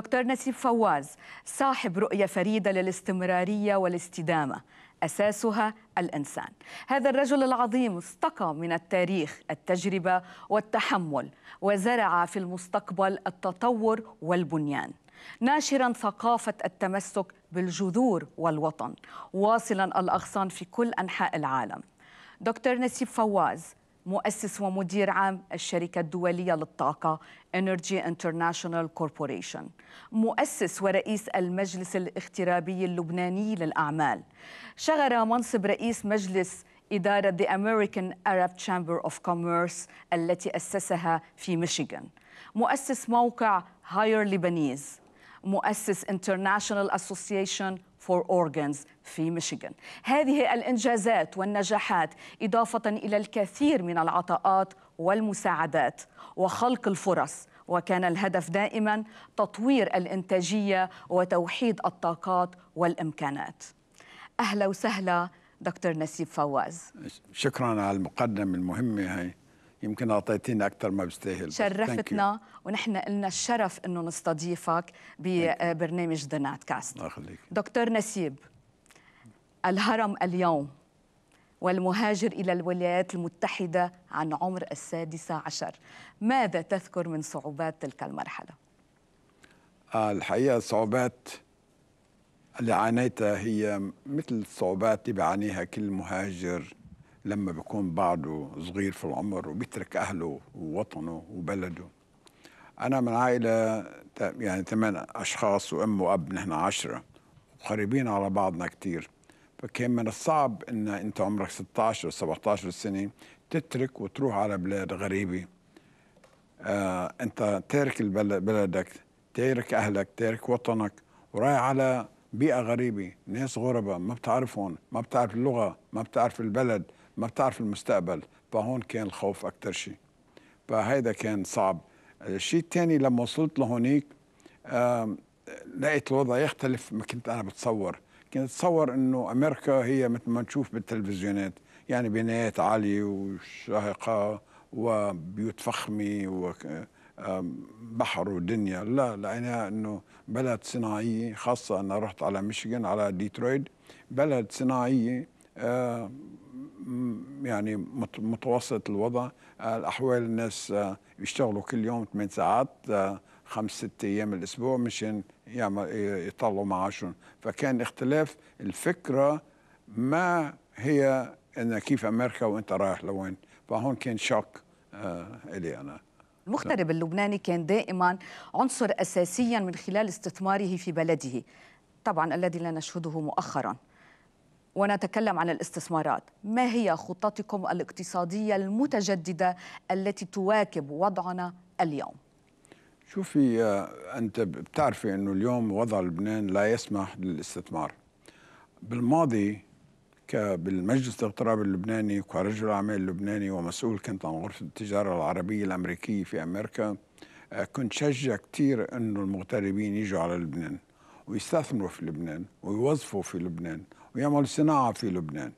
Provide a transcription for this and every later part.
دكتور نسيب فواز صاحب رؤية فريدة للاستمرارية والاستدامة أساسها الإنسان هذا الرجل العظيم استقى من التاريخ التجربة والتحمل وزرع في المستقبل التطور والبنيان ناشرا ثقافة التمسك بالجذور والوطن واصلا الأغصان في كل أنحاء العالم دكتور نسيب فواز مؤسس ومدير عام الشركة الدولية للطاقة Energy International Corporation مؤسس ورئيس المجلس الاغترابي اللبناني للأعمال شغر منصب رئيس مجلس إدارة The American Arab Chamber of Commerce التي أسسها في ميشيغان مؤسس موقع هاير Lebanese مؤسس International Association فور أورجنز في ميشيغان هذه الإنجازات والنجاحات إضافة إلى الكثير من العطاءات والمساعدات وخلق الفرص وكان الهدف دائما تطوير الإنتاجية وتوحيد الطاقات والإمكانات أهلا وسهلا دكتور نسيب فواز شكرا على المقدمة المهمة هاي يمكن اعطيتينا اكثر ما بستاهل شرفتنا ونحن لنا الشرف انه نستضيفك ببرنامج ذا كاست الله يخليك دكتور نسيب الهرم اليوم والمهاجر الى الولايات المتحده عن عمر السادسه عشر ماذا تذكر من صعوبات تلك المرحله آه، الحقيقه الصعوبات اللي عانيتها هي مثل الصعوبات اللي بيعانيها كل مهاجر لما بيكون بعده صغير في العمر وبيترك أهله ووطنه وبلده أنا من عائلة يعني ثمان أشخاص وأم وأب نحن عشرة وقريبين على بعضنا كتير فكان من الصعب أن أنت عمرك 16 أو 17 سنة تترك وتروح على بلاد غريبة آه أنت تارك بلدك تارك أهلك تارك وطنك ورايح على بيئة غريبة ناس غربة ما بتعرفهم ما بتعرف اللغة ما بتعرف البلد ما بتعرف المستقبل فهون كان الخوف أكثر شيء فهيدا كان صعب الشيء الثاني لما وصلت لهونيك لقيت الوضع يختلف ما كنت أنا بتصور كنت أتصور أنه أمريكا هي مثل ما نشوف بالتلفزيونات يعني بنايات عالية وشاهقة وبيوت فخمة و بحر ودنيا لا لقيناها انه بلد صناعيه خاصه انا رحت على ميشيغان على ديترويد بلد صناعيه يعني متوسط الوضع الأحوال الناس آه، يشتغلوا كل يوم 8 ساعات آه، خمس ست أيام الأسبوع مشان يطلعوا معاشهم فكان اختلاف الفكرة ما هي أن كيف أمريكا وأنت رايح لوين فهون كان شوك آه، إلي أنا المغترب اللبناني كان دائما عنصر أساسيا من خلال استثماره في بلده طبعا الذي لا نشهده مؤخرا ونتكلم عن الاستثمارات ما هي خطتكم الاقتصادية المتجددة التي تواكب وضعنا اليوم؟ شوفي آه، أنت بتعرفي أنه اليوم وضع لبنان لا يسمح للاستثمار بالماضي بالمجلس الاقتراب اللبناني كرجل أعمال لبناني ومسؤول كنت عن غرفة التجارة العربية الأمريكية في أمريكا آه، كنت شجع كثير أنه المغتربين يجوا على لبنان ويستثمروا في لبنان ويوظفوا في لبنان ويعمل صناعة في لبنان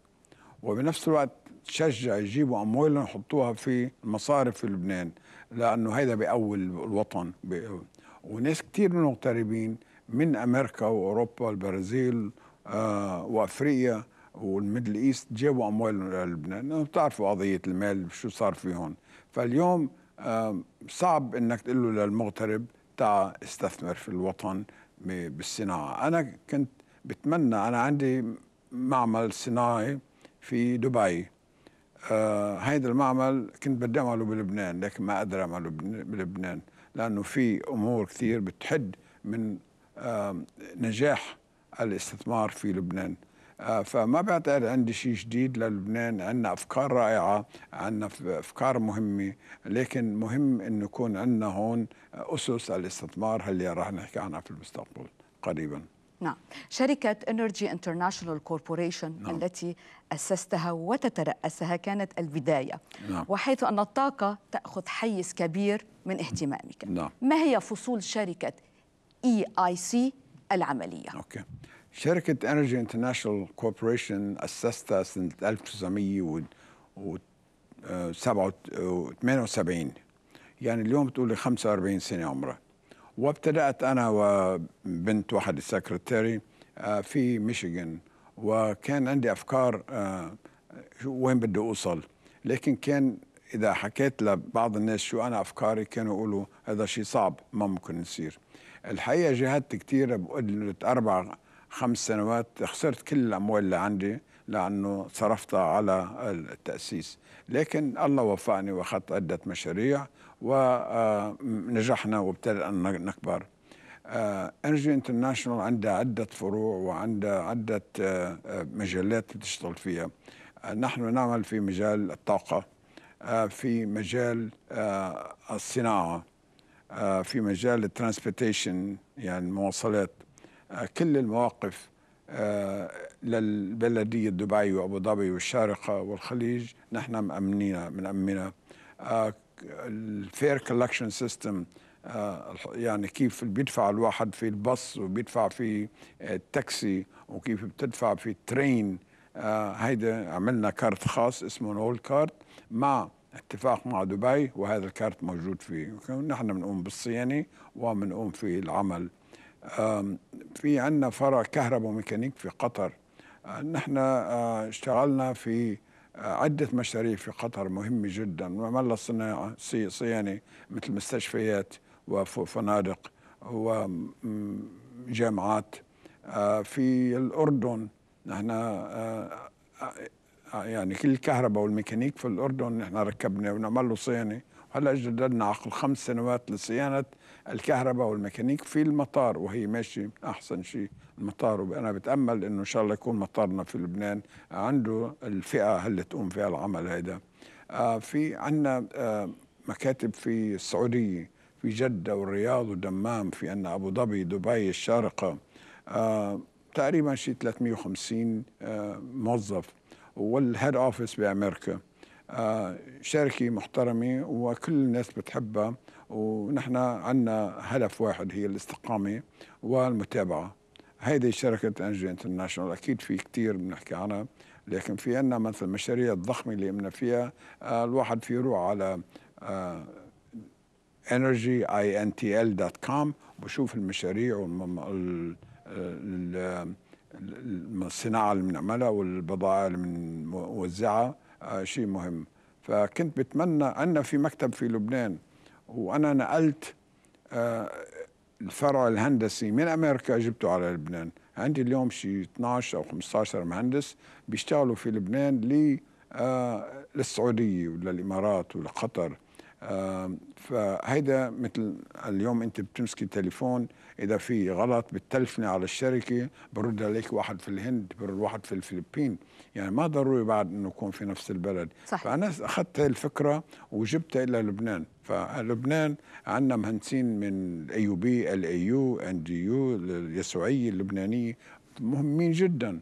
وبنفس الوقت تشجع يجيبوا أموالهم يحطوها في المصارف في لبنان لأنه هيدا بأول الوطن بأول. وناس كتير من المغتربين من أمريكا وأوروبا البرازيل آه وأفريقيا والميدل ايست جابوا اموالهم للبنان بتعرفوا قضيه المال شو صار في هون فاليوم صعب انك تقول له للمغترب تعا استثمر في الوطن بالصناعه انا كنت بتمنى انا عندي معمل صناعي في دبي آه هيدا المعمل كنت بدي اعمله بلبنان لكن ما اقدر اعمله بلبنان لانه في امور كثير بتحد من آه نجاح الاستثمار في لبنان آه فما بعتقد عندي شيء جديد للبنان عندنا افكار رائعه عندنا افكار مهمه لكن مهم انه يكون عندنا هون اسس الاستثمار اللي راح نحكي عنها في المستقبل قريبا نعم شركة انرجي انترناشونال كوربوريشن التي أسستها وتترأسها كانت البداية نعم. وحيث أن الطاقة تأخذ حيز كبير من اهتمامك نعم. ما هي فصول شركة اي اي سي العملية؟ أوكي. شركة انرجي انترناشونال كوربوريشن أسستها سنة 1978 يعني اليوم بتقولي 45 سنة عمرها وابتدأت أنا وبنت واحد السكرتيري آه، في ميشيغان وكان عندي أفكار آه، وين بدي أوصل لكن كان إذا حكيت لبعض الناس شو أنا أفكاري كانوا يقولوا هذا شيء صعب ما ممكن يصير الحقيقة جهدت كثير بقول أربع خمس سنوات خسرت كل الأموال اللي عندي لأنه صرفتها على التأسيس لكن الله وفقني وأخذت عدة مشاريع ونجحنا وابتدأ أن نكبر انرجي آه، انترناشونال عندها عدة فروع وعندها عدة آه، آه، مجالات بتشتغل فيها نحن نعمل في مجال الطاقة في مجال الصناعة في مجال الترانسبورتيشن يعني المواصلات كل المواقف للبلدية دبي وأبو ظبي والشارقة والخليج نحن مأمنينها من أمنا الفير كولكشن سيستم آه، يعني كيف بيدفع الواحد في الباص وبيدفع في التاكسي آه، وكيف بتدفع في الترين آه، هيدا عملنا كارت خاص اسمه نول كارت مع اتفاق مع دبي وهذا الكارت موجود فيه نحن بنقوم بالصيانة وبنقوم في العمل في عندنا فرع كهرباء وميكانيك في قطر نحن اشتغلنا في عدة مشاريع في قطر مهمة جدا وعمل صناعة صيانة مثل مستشفيات وفنادق وجامعات آه، في الأردن نحن آه، آه، يعني كل الكهرباء والميكانيك في الأردن نحن ركبنا ونعمل له صيانة هلا جددنا عقل خمس سنوات لصيانة الكهرباء والميكانيك في المطار وهي ماشي احسن شيء المطار وانا بتامل انه ان شاء الله يكون مطارنا في لبنان عنده الفئه اللي تقوم فيها العمل هذا آه، في عندنا آه، مكاتب في السعوديه في جده والرياض ودمام في عندنا ابو ظبي دبي الشارقه آه، تقريبا شيء 350 موظف والهيد اوفيس بامريكا شركه محترمه وكل الناس بتحبها ونحن عندنا هدف واحد هي الاستقامه والمتابعه هذه شركة انجي انترناشونال اكيد في كثير بنحكي عنها لكن في عندنا مثل المشاريع الضخمة اللي عملنا فيها آه، الواحد في يروح على آه، energyintl.com بشوف المشاريع والصناعة الصناعة اللي بنعملها والبضائع اللي بنوزعها آه، شيء مهم فكنت بتمنى عندنا في مكتب في لبنان وانا نقلت آه، الفرع الهندسي من امريكا جبته على لبنان عندي اليوم شي 12 او 15 مهندس بيشتغلوا في لبنان لي آه، للسعوديه وللامارات ولقطر آه، فهيدا مثل اليوم انت بتمسكي تليفون اذا في غلط بتلفني على الشركه برد عليك واحد في الهند برد واحد في الفلبين يعني ما ضروري بعد انه يكون في نفس البلد صح. فانا اخذت الفكره وجبتها الى لبنان فلبنان عندنا مهندسين من الاي يو بي اي يو ان دي يو اليسوعيه اللبنانيه مهمين جدا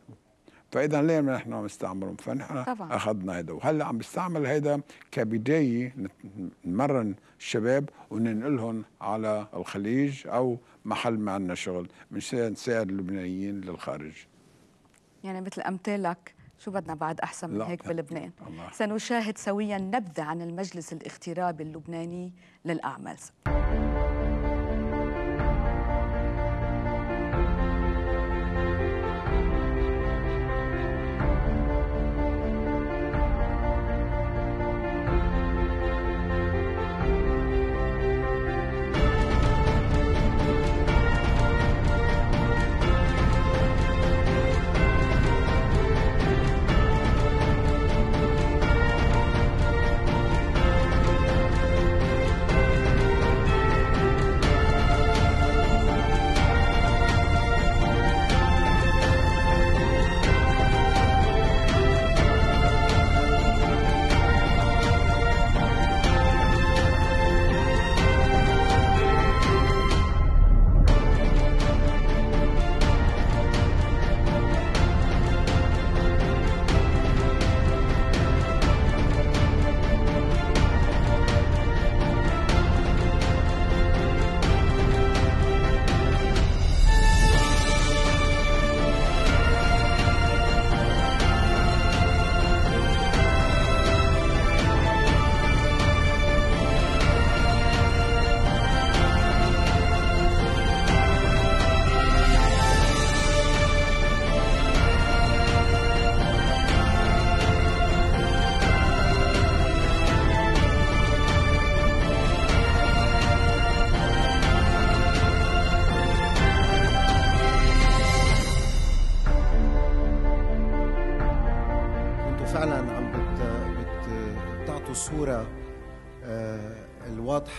فاذا ليه نحن عم نستعملهم فنحن طبعا. اخذنا هذا وهلا عم نستعمل هذا كبدايه نمرن الشباب وننقلهم على الخليج او محل ما عندنا شغل مشان نساعد اللبنانيين للخارج يعني مثل امثالك شو بدنا بعد أحسن من هيك بلبنان سنشاهد سويا نبذة عن المجلس الاغترابي اللبناني للأعمال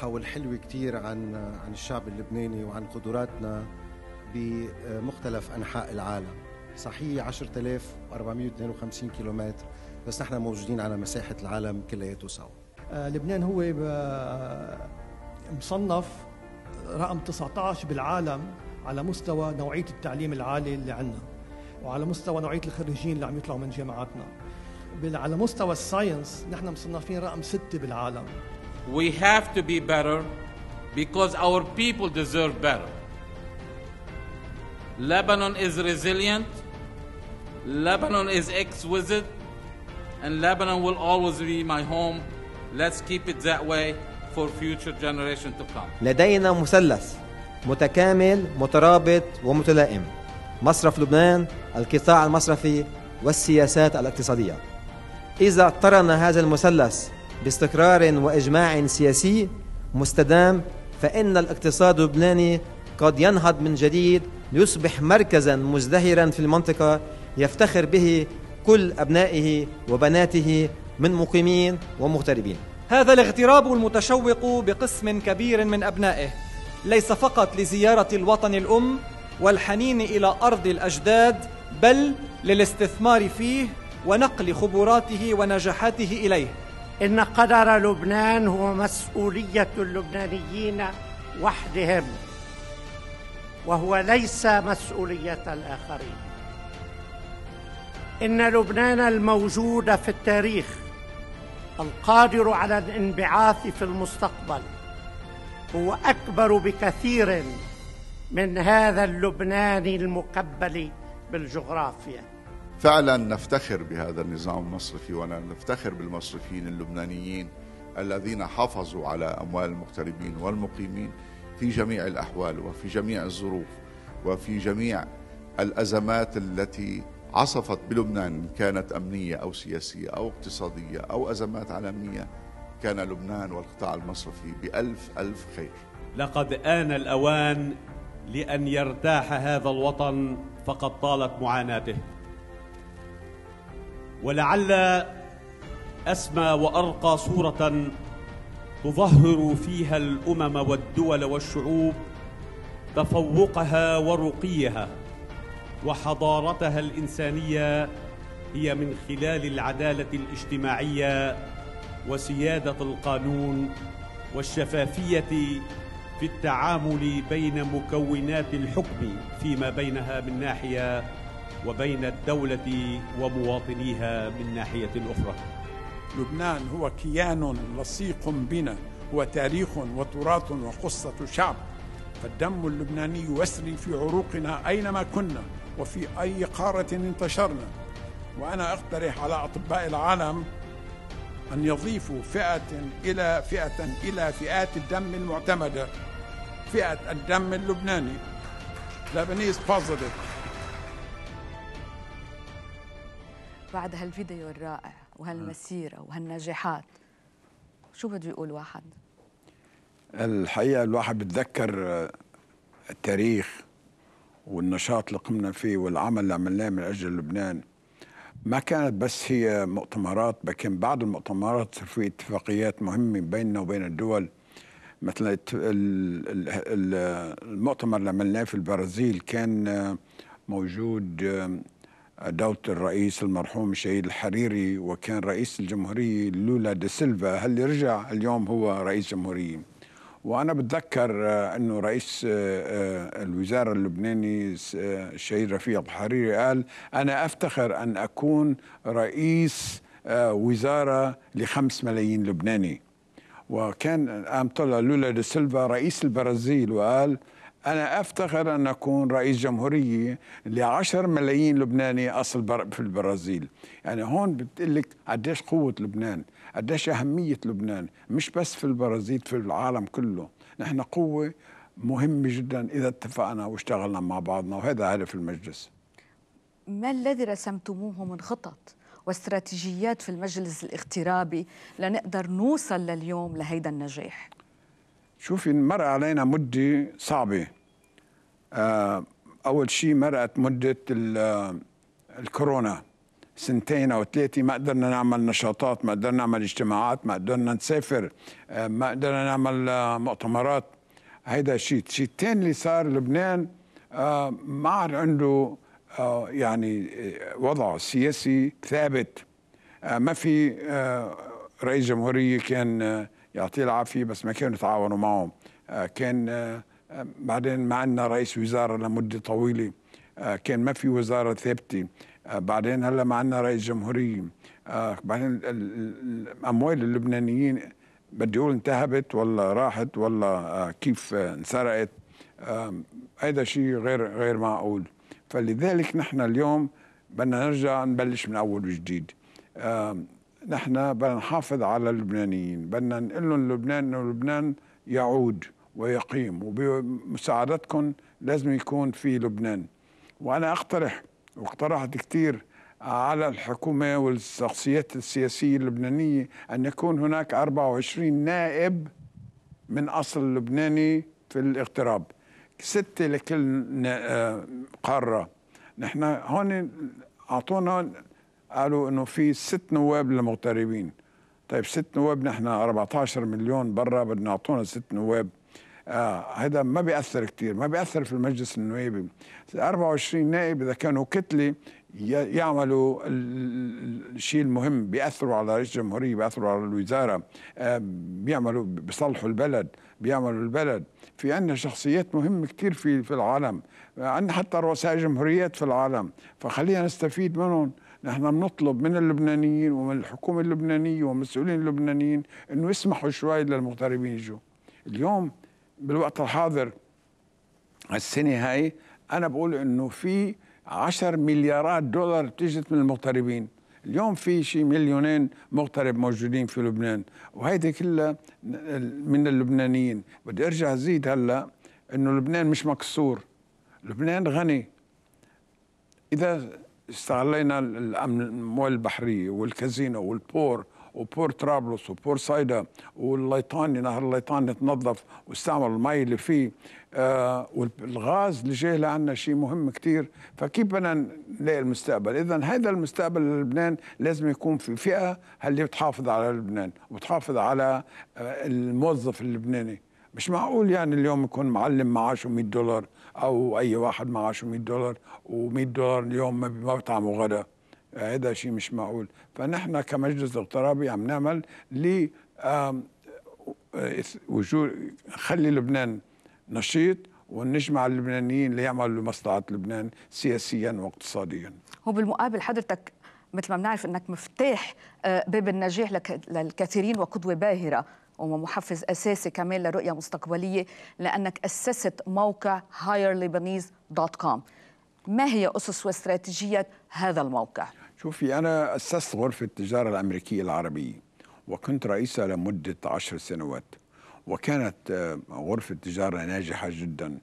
الواضحة والحلوة كتير عن عن الشعب اللبناني وعن قدراتنا بمختلف أنحاء العالم صحيح 10452 كيلومتر بس نحن موجودين على مساحة العالم كلياته سوا آه، لبنان هو مصنف رقم 19 بالعالم على مستوى نوعية التعليم العالي اللي عندنا وعلى مستوى نوعية الخريجين اللي عم يطلعوا من جامعاتنا على مستوى الساينس نحن مصنفين رقم ستة بالعالم We have to be better because our people deserve better. Lebanon is resilient, Lebanon is exquisite, and Lebanon will always be my home. Let's keep it that way for future generation to come. لدينا مثلث متكامل مترابط ومتلائم مصرف لبنان القطاع المصرفي والسياسات الاقتصادية إذا اقترن هذا المثلث باستقرار واجماع سياسي مستدام فان الاقتصاد اللبناني قد ينهض من جديد ليصبح مركزا مزدهرا في المنطقه يفتخر به كل ابنائه وبناته من مقيمين ومغتربين. هذا الاغتراب المتشوق بقسم كبير من ابنائه ليس فقط لزياره الوطن الام والحنين الى ارض الاجداد بل للاستثمار فيه ونقل خبراته ونجاحاته اليه. إن قدر لبنان هو مسؤولية اللبنانيين وحدهم وهو ليس مسؤولية الآخرين إن لبنان الموجود في التاريخ القادر على الانبعاث في المستقبل هو أكبر بكثير من هذا اللبنان المكبل بالجغرافيا فعلا نفتخر بهذا النظام المصرفي وانا نفتخر بالمصرفيين اللبنانيين الذين حافظوا على أموال المغتربين والمقيمين في جميع الأحوال وفي جميع الظروف وفي جميع الأزمات التي عصفت بلبنان كانت أمنية أو سياسية أو اقتصادية أو أزمات عالمية كان لبنان والقطاع المصرفي بألف ألف خير لقد آن الأوان لأن يرتاح هذا الوطن فقد طالت معاناته ولعل أسمى وأرقى صورة تظهر فيها الأمم والدول والشعوب تفوقها ورقيها وحضارتها الإنسانية هي من خلال العدالة الاجتماعية وسيادة القانون والشفافية في التعامل بين مكونات الحكم فيما بينها من ناحية وبين الدولة ومواطنيها من ناحية أخرى لبنان هو كيان لصيق بنا هو تاريخ وتراث وقصة شعب فالدم اللبناني يسري في عروقنا أينما كنا وفي أي قارة انتشرنا وأنا أقترح على أطباء العالم أن يضيفوا فئة إلى فئة إلى فئات الدم المعتمدة فئة الدم اللبناني Lebanese positive بعد هالفيديو الرائع وهالمسيرة وهالنجاحات شو بده يقول واحد؟ الحقيقة الواحد بتذكر آه، التاريخ والنشاط اللي قمنا فيه والعمل اللي عملناه من أجل لبنان ما كانت بس هي مؤتمرات لكن بعد المؤتمرات صار في اتفاقيات مهمة بيننا وبين الدول مثلا المؤتمر اللي عملناه في البرازيل كان آه، موجود دولة الرئيس المرحوم الشهيد الحريري وكان رئيس الجمهورية لولا دي سيلفا هل رجع اليوم هو رئيس جمهورية وأنا بتذكر آه، أنه رئيس آه، آه، الوزارة اللبناني الشهيد رفيق الحريري قال أنا أفتخر أن أكون رئيس وزارة لخمس ملايين لبناني وكان قام طلع لولا دي سيلفا رئيس البرازيل وقال أنا أفتخر أن أكون رئيس جمهورية لعشر ملايين لبناني أصل في البرازيل يعني هون بتقلك قديش قوة لبنان قديش أهمية لبنان مش بس في البرازيل في العالم كله نحن قوة مهمة جدا إذا اتفقنا واشتغلنا مع بعضنا وهذا هدف المجلس ما الذي رسمتموه من خطط واستراتيجيات في المجلس الاغترابي لنقدر نوصل لليوم لهيدا النجاح؟ شوفي مر علينا مدة صعبة آه، أول شيء مرقت مدة آه، الكورونا سنتين أو ثلاثة ما قدرنا نعمل نشاطات ما قدرنا نعمل اجتماعات ما قدرنا نسافر آه، ما قدرنا نعمل مؤتمرات هيدا شيء الشيء الثاني اللي صار لبنان ما عاد عنده يعني وضعه السياسي ثابت ما في رئيس جمهورية كان يعطيه العافيه بس ما كانوا يتعاونوا معه آه، كان آه، آه، بعدين ما عندنا رئيس وزاره لمده طويله كان ما في وزاره ثابته بعدين هلا ما عندنا رئيس جمهوريه بعدين الاموال اللبنانيين بدي اقول انتهبت ولا راحت ولا كيف انسرقت هذا شيء غير غير معقول فلذلك نحن اليوم بدنا نرجع نبلش من اول وجديد نحن بدنا نحافظ على اللبنانيين بدنا نقول لهم لبنان انه لبنان يعود ويقيم وبمساعدتكم لازم يكون في لبنان وانا اقترح واقترحت كثير على الحكومه والشخصيات السياسيه اللبنانيه ان يكون هناك 24 نائب من اصل لبناني في الاغتراب سته لكل آه، قاره نحن هون اعطونا قالوا انه في ست نواب للمغتربين طيب ست نواب نحن 14 مليون برا بدنا اعطونا ست نواب آه ما بياثر كثير ما بياثر في المجلس النوابي 24 نائب اذا كانوا كتله يعملوا الشيء المهم بياثروا على رئيس الجمهوريه بياثروا على الوزاره آه بيعملوا بيصلحوا البلد بيعملوا البلد في عندنا شخصيات مهمه كثير في في العالم آه، عندنا حتى رؤساء جمهوريات في العالم فخلينا نستفيد منهم نحن بنطلب من اللبنانيين ومن الحكومة اللبنانية والمسؤولين اللبنانيين أنه يسمحوا شوي للمغتربين يجوا اليوم بالوقت الحاضر السنة هاي أنا بقول أنه في 10 مليارات دولار بتجت من المغتربين اليوم في شيء مليونين مغترب موجودين في لبنان وهيدي كلها من اللبنانيين بدي ارجع زيد هلا انه لبنان مش مكسور لبنان غني اذا استغلينا الامن الاموال البحريه والكازينو والبور وبور طرابلس وبور صيدا والليطاني نهر الليطاني تنظف واستعمل المي اللي فيه آه والغاز اللي جاي لعنا شيء مهم كتير فكيف بدنا نلاقي المستقبل اذا هذا المستقبل للبنان لازم يكون في فئه اللي بتحافظ على لبنان وبتحافظ على آه، الموظف اللبناني مش معقول يعني اليوم يكون معلم معاشه 100 دولار او اي واحد معاشه 100 دولار و100 دولار اليوم ما بيطعموا غدا هذا شيء مش معقول فنحن كمجلس اغترابي عم نعمل ل وجود خلي لبنان نشيط ونجمع اللبنانيين ليعملوا لمصلحه لبنان سياسيا واقتصاديا وبالمقابل حضرتك مثل ما بنعرف انك مفتاح آه، باب النجاح للكثيرين وقدوه باهره ومحفز أساسي كمان لرؤية مستقبلية لأنك أسست موقع hireLebanese.com ما هي أسس واستراتيجية هذا الموقع؟ شوفي أنا أسست غرفة التجارة الأمريكية العربية وكنت رئيسها لمدة عشر سنوات وكانت آه، غرفة تجارة ناجحة جدا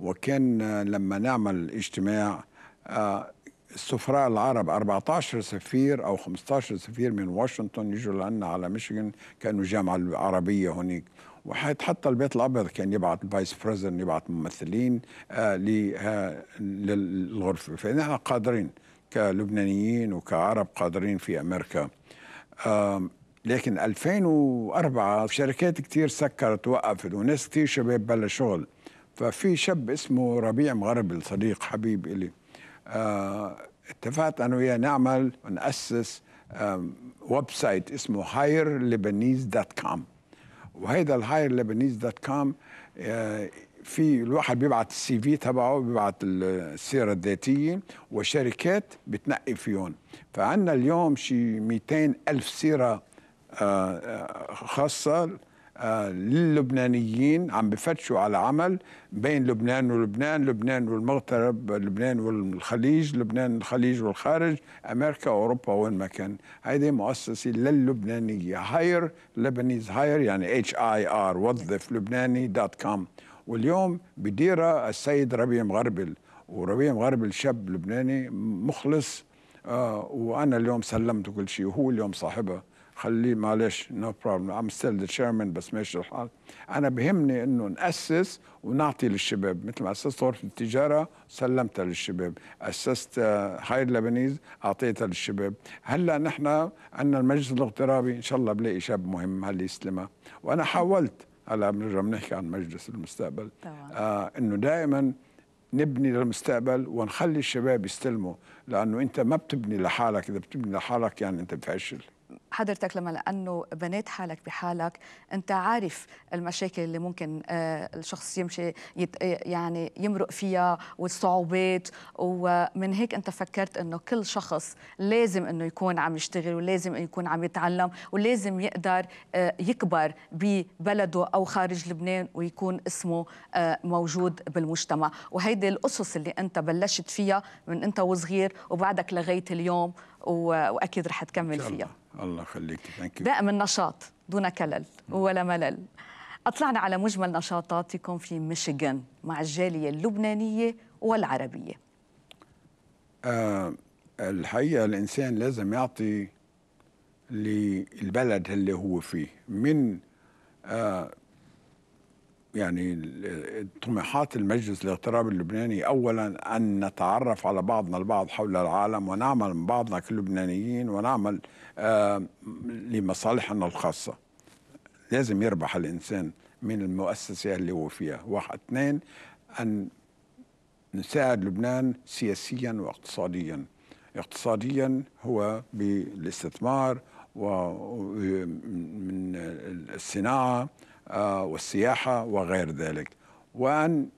وكان آه، لما نعمل اجتماع آه، السفراء العرب 14 سفير او 15 سفير من واشنطن يجوا لنا على ميشيغان كانه جامعه العربيه هناك وحتى البيت الابيض كان يبعث الفايس بريزن يبعث ممثلين آه،, آه للغرفه فنحن قادرين كلبنانيين وكعرب قادرين في امريكا آه لكن 2004 شركات كثير سكرت وقفت وناس كثير شباب بلا شغل ففي شاب اسمه ربيع مغرب صديق حبيب إلي آه، اتفقت انا وياه نعمل وناسس ويب سايت اسمه هاير لبنيز دوت كوم وهذا الهاير لبنيز دوت كوم في الواحد بيبعت السي في تبعه بيبعت السيره الذاتيه وشركات بتنقي فيهم فعندنا اليوم شي 200 الف سيره آه، آه، خاصه للبنانيين عم بفتشوا على عمل بين لبنان ولبنان لبنان والمغرب لبنان والخليج لبنان الخليج والخارج أمريكا وأوروبا وين ما كان هذه مؤسسة للبنانية هاير لبنيز هاير يعني اتش اي ار وظف لبناني دوت كوم واليوم بديرها السيد ربيع مغربل وربيع مغربل شاب لبناني مخلص آه وانا اليوم سلمته كل شيء وهو اليوم صاحبها خليه معلش نو بروبلم ام ستيل ذا تشيرمان بس ماشي الحال انا بهمني انه ناسس ونعطي للشباب مثل ما اسست غرفه التجاره سلمتها للشباب اسست آه، هاي لبنيز اعطيتها للشباب هلا نحن عندنا المجلس الاغترابي ان شاء الله بلاقي شاب مهم هل يستلمها وانا حاولت هلا بنرجع بنحكي عن مجلس المستقبل آه انه دائما نبني للمستقبل ونخلي الشباب يستلموا لانه انت ما بتبني لحالك اذا بتبني لحالك يعني انت بتفشل حضرتك لما لانه بنيت حالك بحالك انت عارف المشاكل اللي ممكن آه، الشخص يمشي يت يعني يمرق فيها والصعوبات ومن هيك انت فكرت انه كل شخص لازم انه يكون عم يشتغل ولازم يكون عم يتعلم ولازم يقدر آه، يكبر ببلده او خارج لبنان ويكون اسمه آه، موجود بالمجتمع وهيدي القصص اللي انت بلشت فيها من انت وصغير وبعدك لغايه اليوم واكيد رح تكمل فيها الله يخليك دائما نشاط دون كلل ولا ملل أطلعنا على مجمل نشاطاتكم في ميشيغان مع الجالية اللبنانية والعربية أه الحقيقة الإنسان لازم يعطي للبلد اللي هو فيه من آه، يعني طموحات المجلس الاغتراب اللبناني اولا ان نتعرف على بعضنا البعض حول العالم ونعمل من بعضنا كلبنانيين ونعمل لمصالحنا الخاصه لازم يربح الانسان من المؤسسه اللي هو فيها واحد اثنين ان نساعد لبنان سياسيا واقتصاديا اقتصاديا هو بالاستثمار ومن الصناعه آه، والسياحة وغير ذلك وأن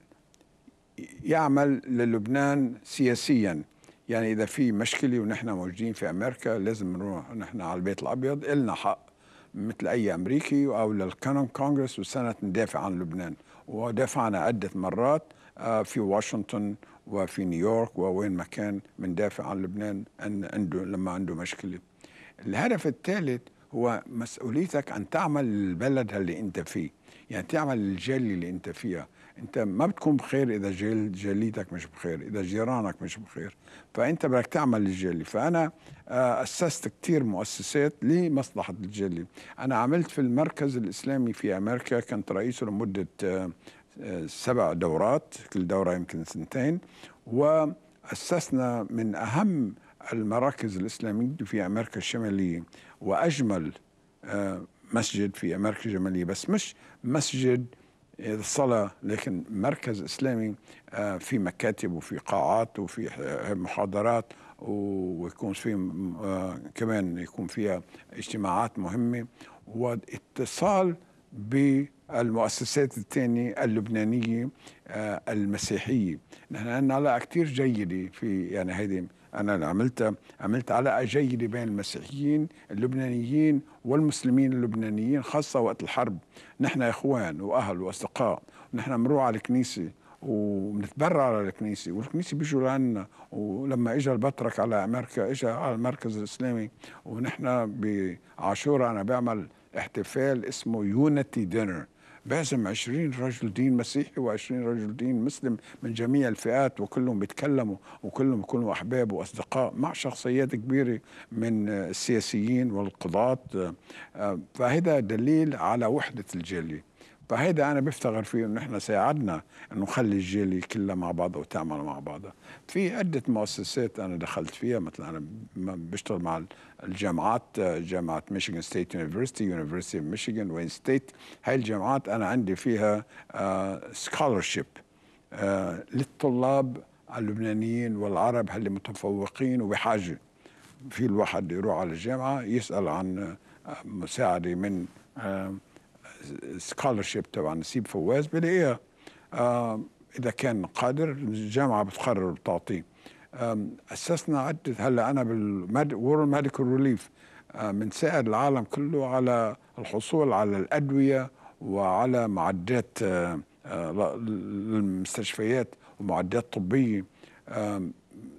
يعمل للبنان سياسيا يعني إذا في مشكلة ونحن موجودين في أمريكا لازم نروح نحن على البيت الأبيض إلنا حق مثل أي أمريكي أو للكانون كونغرس والسنة ندافع عن لبنان ودافعنا عدة مرات آه، في واشنطن وفي نيويورك ووين ما كان دافع عن لبنان أن عنده لما عنده مشكلة الهدف الثالث هو مسؤوليتك أن تعمل البلد اللي أنت فيه يعني تعمل الجالية اللي أنت فيها أنت ما بتكون بخير إذا جل جليتك مش بخير إذا جيرانك مش بخير فأنت بدك تعمل الجالية فأنا آه، أسست كثير مؤسسات لمصلحة الجالية أنا عملت في المركز الإسلامي في أمريكا كنت رئيسه لمدة آه، آه، سبع دورات كل دورة يمكن سنتين وأسسنا من أهم المراكز الإسلامية في أمريكا الشمالية وأجمل آه، مسجد في أمريكا الشمالية بس مش مسجد الصلاة لكن مركز إسلامي آه، في مكاتب وفي قاعات وفي محاضرات ويكون في آه، كمان يكون فيها اجتماعات مهمة واتصال بالمؤسسات الثانية اللبنانية المسيحية نحن عندنا علاقة كثير جيدة في يعني هذه انا عملت عملت علاقه جيده بين المسيحيين اللبنانيين والمسلمين اللبنانيين خاصه وقت الحرب نحن اخوان واهل واصدقاء نحن بنروح على الكنيسه وبنتبرع على الكنيسه والكنيسه بيجوا لعنا ولما اجى البطرك على امريكا اجى على المركز الاسلامي ونحن بعاشوره انا بعمل احتفال اسمه يونتي دينر بعزم 20 رجل دين مسيحي و20 رجل دين مسلم من جميع الفئات وكلهم بيتكلموا وكلهم بيكونوا احباب واصدقاء مع شخصيات كبيره من السياسيين والقضاة آه، فهذا دليل على وحده الجاليه فهيدا انا بفتخر فيه انه احنا ساعدنا انه نخلي الجيل كلها مع بعضها وتعمل مع بعضها في عده مؤسسات انا دخلت فيها مثلا انا بشتغل مع الجامعات جامعه ميشيغان ستيت يونيفرستي يونيفرستي اوف ميشيغان وين ستيت هاي الجامعات انا عندي فيها سكولرشيب آه، آه، للطلاب اللبنانيين والعرب اللي متفوقين وبحاجه في الواحد يروح على الجامعه يسال عن آه، مساعده من سكولرشيب تبع نسيب فواز بلاقيها اذا كان قادر الجامعه بتقرر بتعطيه اسسنا عده هلا انا بالورل ميديكال ريليف بنساعد العالم كله على الحصول على الادويه وعلى معدات آه، آه، للمستشفيات ومعدات طبيه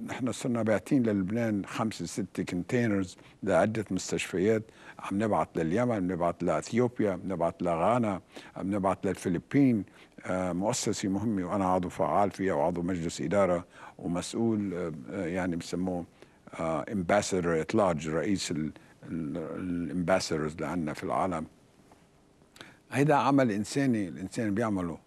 نحن صرنا باعتين للبنان خمسة ستة كونتينرز لعدة مستشفيات عم نبعث لليمن بنبعث لأثيوبيا بنبعث لغانا بنبعث للفلبين آه، مؤسسة مهمة وأنا عضو فعال فيها وعضو مجلس إدارة ومسؤول آه، آه، يعني بسموه امباسدر اتلاج رئيس الامباسدرز لعنا في العالم هيدا عمل إنساني الإنسان بيعمله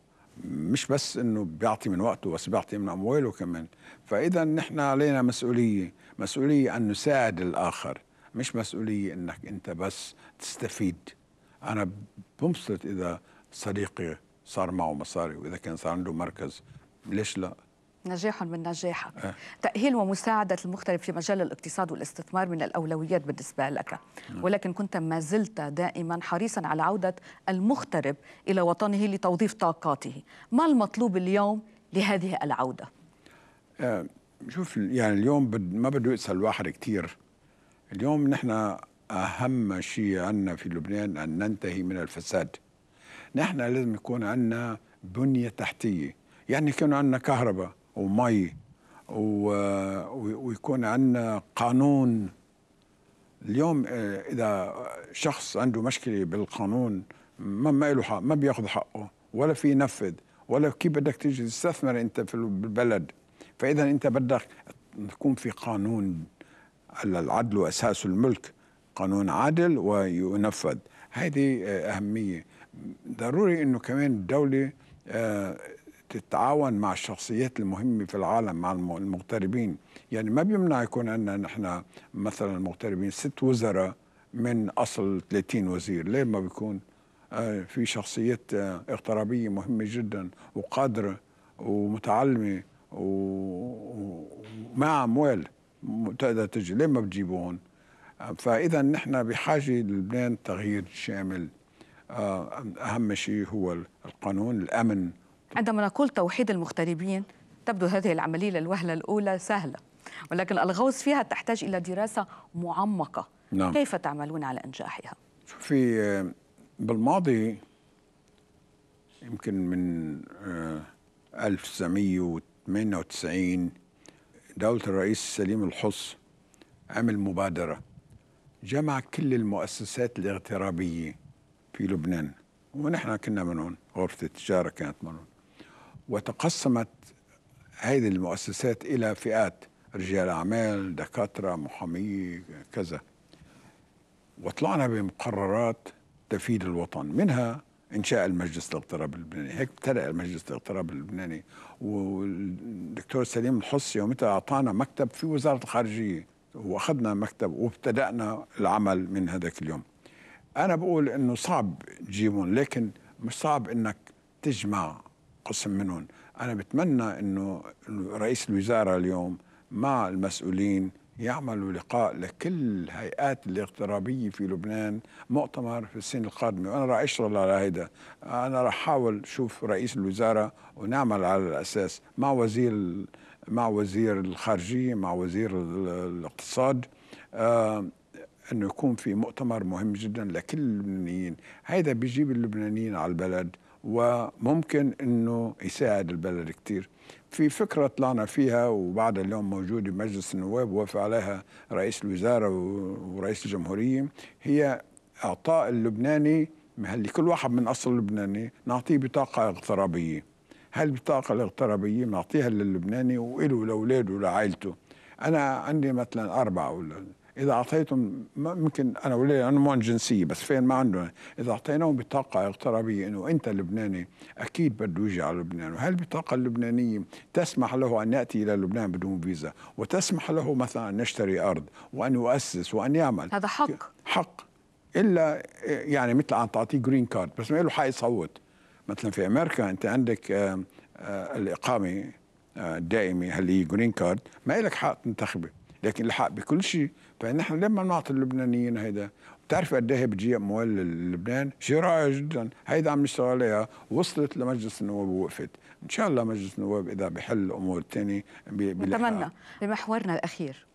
مش بس انه بيعطي من وقته بس بيعطي من امواله كمان فاذا نحن علينا مسؤوليه مسؤوليه ان نساعد الاخر مش مسؤوليه انك انت بس تستفيد انا بنبسط اذا صديقي صار معه مصاري واذا كان صار عنده مركز ليش لا نجاح من نجاحك أه. تأهيل ومساعدة المغترب في مجال الاقتصاد والاستثمار من الأولويات بالنسبة لك آه. ولكن كنت ما زلت دائما حريصا على عودة المغترب إلى وطنه لتوظيف طاقاته ما المطلوب اليوم لهذه العودة؟ أه شوف يعني اليوم بد ما بده يسأل الواحد كثير اليوم نحن أهم شيء عندنا في لبنان أن ننتهي من الفساد نحن لازم يكون عندنا بنية تحتية يعني كان عندنا كهرباء ومي ويكون عندنا قانون اليوم آه، اذا شخص عنده مشكله بالقانون ما ما له حق ما بياخذ حقه ولا في ينفذ ولا كيف بدك تيجي تستثمر انت في البلد فاذا انت بدك تكون في قانون العدل واساس الملك قانون عادل وينفذ هذه آه، اهميه ضروري انه كمان الدوله آه، تتعاون مع الشخصيات المهمة في العالم مع المغتربين يعني ما بيمنع يكون عندنا نحن مثلا المغتربين ست وزراء من أصل 30 وزير ليه ما بيكون آه، في شخصيات اغترابية آه، مهمة جدا وقادرة ومتعلمة ومع أموال تقدر تجي ليه ما بتجيبوهن آه، فإذا نحن بحاجة للبنان تغيير شامل أهم شيء هو القانون الأمن عندما نقول توحيد المغتربين تبدو هذه العملية للوهلة الأولى سهلة ولكن الغوص فيها تحتاج إلى دراسة معمقة نعم. كيف تعملون على إنجاحها؟ شوفي آه، بالماضي يمكن من 1998 آه، دولة الرئيس سليم الحص عمل مبادرة جمع كل المؤسسات الاغترابية في لبنان ونحن كنا من هون غرفة التجارة كانت من هون وتقسمت هذه المؤسسات إلى فئات رجال أعمال دكاترة محامي كذا وطلعنا بمقررات تفيد الوطن منها إنشاء المجلس الاغتراب اللبناني هيك ابتدأ المجلس الاغتراب اللبناني والدكتور سليم الحصي يومتها أعطانا مكتب في وزارة الخارجية وأخذنا مكتب وابتدأنا العمل من هذاك اليوم أنا بقول إنه صعب تجيبهم لكن مش صعب إنك تجمع قسم منهم أنا بتمنى أنه رئيس الوزارة اليوم مع المسؤولين يعملوا لقاء لكل هيئات الاغترابية في لبنان مؤتمر في السنة القادمة وأنا راح أشتغل على هيدا أنا راح أحاول شوف رئيس الوزارة ونعمل على الأساس مع وزير مع وزير الخارجية مع وزير الاقتصاد آه أنه يكون في مؤتمر مهم جدا لكل اللبنانيين هيدا بيجيب اللبنانيين على البلد وممكن انه يساعد البلد كثير في فكرة طلعنا فيها وبعد اليوم موجودة بمجلس النواب وافق عليها رئيس الوزارة ورئيس الجمهورية هي إعطاء اللبناني اللي كل واحد من أصل لبناني نعطيه بطاقة اغترابية هالبطاقة الاغترابية بنعطيها للبناني وإله لأولاده ولعائلته أنا عندي مثلا أربع أولاد اذا اعطيتهم ممكن انا ولا إيه، انا مو جنسيه بس فين ما عندهم اذا اعطيناهم بطاقه اغترابيه انه انت لبناني اكيد بده يجي على لبنان البطاقه اللبنانيه تسمح له ان ياتي الى لبنان بدون فيزا وتسمح له مثلا ان يشتري ارض وان يؤسس وان يعمل هذا حق حق الا يعني مثل عم تعطيه جرين كارد بس ما له حق يصوت مثلا في امريكا انت عندك آه، آه، الاقامه آه، الدائمه اللي هي جرين كارد ما لك حق تنتخبه لكن الحق بكل شيء فنحن لما نعطي اللبنانيين هيدا بتعرف قد ايه بتجي اموال لبنان؟ شيء رائع جدا هيدا عم نشتغل عليها وصلت لمجلس النواب ووقفت ان شاء الله مجلس النواب اذا بحل الامور الثانيه نتمنى بمحورنا الاخير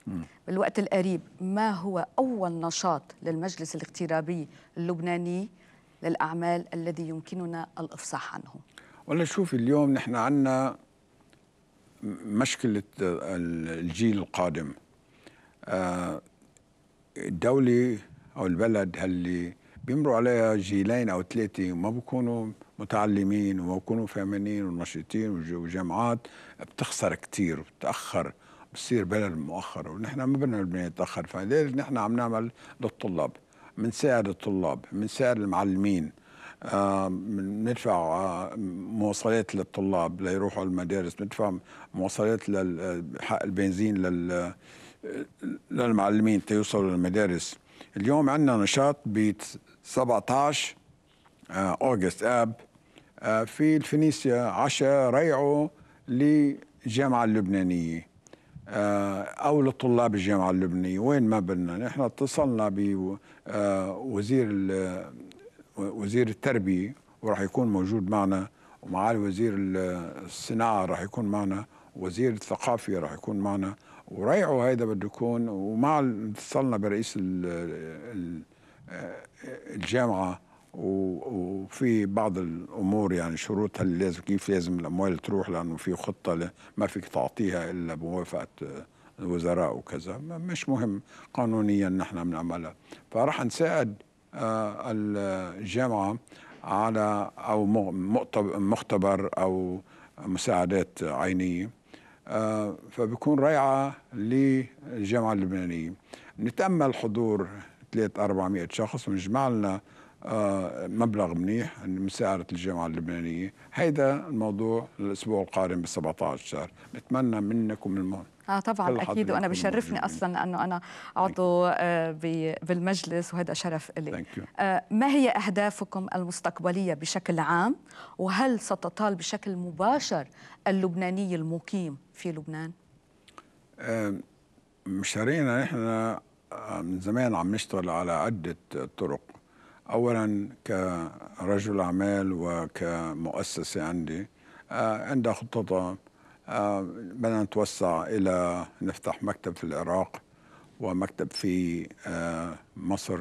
بالوقت القريب ما هو اول نشاط للمجلس الاغترابي اللبناني للاعمال الذي يمكننا الافصاح عنه ولا شوفي اليوم نحن عندنا مشكله الجيل القادم الدولة أو البلد اللي بيمروا عليها جيلين أو ثلاثة ما بكونوا متعلمين وما بكونوا فاهمين ونشيطين وجامعات بتخسر كثير وبتأخر بصير بلد مؤخر ونحن ما بدنا البنية تأخر فلذلك نحن عم نعمل للطلاب بنساعد الطلاب بنساعد المعلمين بندفع آه، آه، مواصلات للطلاب ليروحوا المدارس بندفع مواصلات حق البنزين لل للمعلمين تيوصلوا للمدارس اليوم عندنا نشاط ب 17 آه، اوغست اب آه، في الفينيسيا عشاء ريعوا للجامعه اللبنانيه آه، او لطلاب الجامعه اللبنانيه وين ما بدنا نحن اتصلنا بوزير وزير التربيه وراح يكون موجود معنا ومعالي وزير الصناعه راح يكون معنا وزير الثقافه راح يكون معنا وريعوا هيدا بده يكون ومع اتصلنا برئيس الجامعه وفي بعض الامور يعني شروطها اللي لازم كيف لازم الاموال تروح لانه في خطه ما فيك تعطيها الا بموافقه الوزراء وكذا مش مهم قانونيا نحن بنعملها فراح نساعد آه، الجامعه على او مختبر او مساعدات عينيه آه، فبكون ريعة للجامعة اللبنانية نتأمل حضور 3 400 شخص ونجمع لنا آه، مبلغ منيح مساعدة الجامعة اللبنانية هيدا الموضوع الأسبوع القادم ب 17 شهر بتمنى منك المهم آه طبعا اكيد وانا بشرفني اصلا انه انا عضو آه، بالمجلس وهذا شرف لي آه، ما هي اهدافكم المستقبليه بشكل عام وهل ستطال بشكل مباشر اللبناني المقيم في لبنان مشارينا نحن آه، من زمان عم نشتغل على عده طرق اولا كرجل اعمال وكمؤسسه عندي عندها خطتها آه، بدنا نتوسع إلى نفتح مكتب في العراق ومكتب في آه، مصر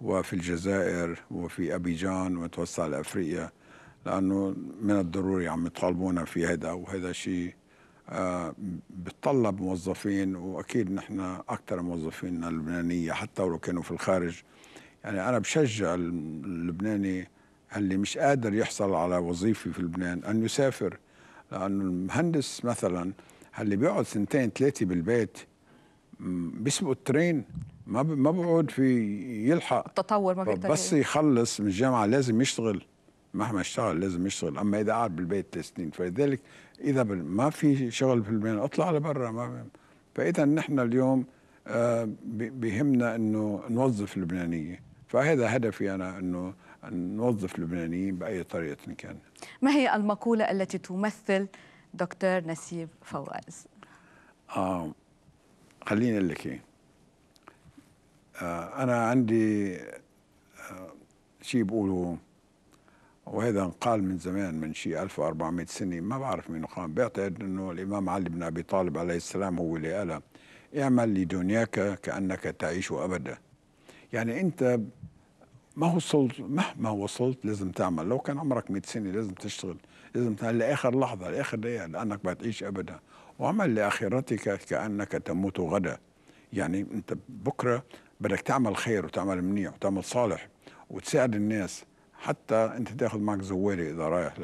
وفي الجزائر وفي أبيجان ونتوسع لأفريقيا لأنه من الضروري عم يطالبونا في هذا وهذا شيء آه، بتطلب موظفين وأكيد نحن أكثر موظفينا اللبنانية حتى ولو كانوا في الخارج يعني أنا بشجع اللبناني اللي مش قادر يحصل على وظيفة في لبنان أن يسافر لأن المهندس مثلا اللي بيقعد سنتين ثلاثة بالبيت بيسبق الترين ما ما بيقعد في يلحق التطور ما بيقدر بس يخلص من الجامعة لازم يشتغل مهما اشتغل لازم يشتغل أما إذا قعد بالبيت ثلاث سنين فلذلك إذا ما في شغل في البيت اطلع لبرا ما فإذا نحن اليوم آه، بهمنا انه نوظف اللبنانيه فهذا هدفي انا انه نوظف اللبنانيين باي طريقه إن كان ما هي المقولة التي تمثل دكتور نسيب فواز؟ آه خليني أقول لك إيه. آه أنا عندي آه شيء بقوله وهذا انقال من زمان من شيء 1400 سنة ما بعرف من قام بعتقد أنه الإمام علي بن أبي طالب عليه السلام هو اللي قال اعمل لدنياك كأنك تعيش أبدا يعني أنت ما هو وصلت مهما وصلت لازم تعمل لو كان عمرك 100 سنه لازم تشتغل لازم تعمل لاخر لحظه لاخر دقيقه لانك ما تعيش ابدا وعمل لاخرتك كانك تموت غدا يعني انت بكره بدك تعمل خير وتعمل منيح وتعمل صالح وتساعد الناس حتى انت تاخذ معك زواري اذا رايح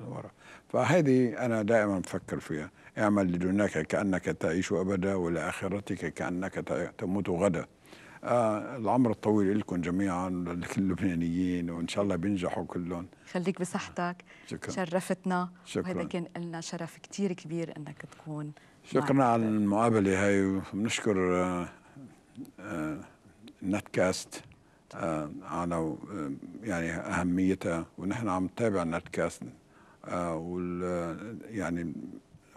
لورا فهذه انا دائما بفكر فيها اعمل لدنياك كانك تعيش ابدا ولاخرتك كانك تموت غدا آه العمر الطويل لكم جميعا لكل اللبنانيين وان شاء الله بينجحوا كلهم خليك بصحتك شكرا شرفتنا شكرا وهذا كان لنا شرف كثير كبير انك تكون شكرا على المقابله هاي وبنشكر نت كاست على يعني اهميتها ونحن عم نتابع نت كاست آه، وال آه، يعني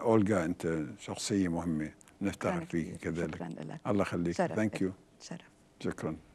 اولجا انت شخصيه مهمه نفتخر فيك كذلك شكرا لك الله يخليك ثانك يو شرف شكرا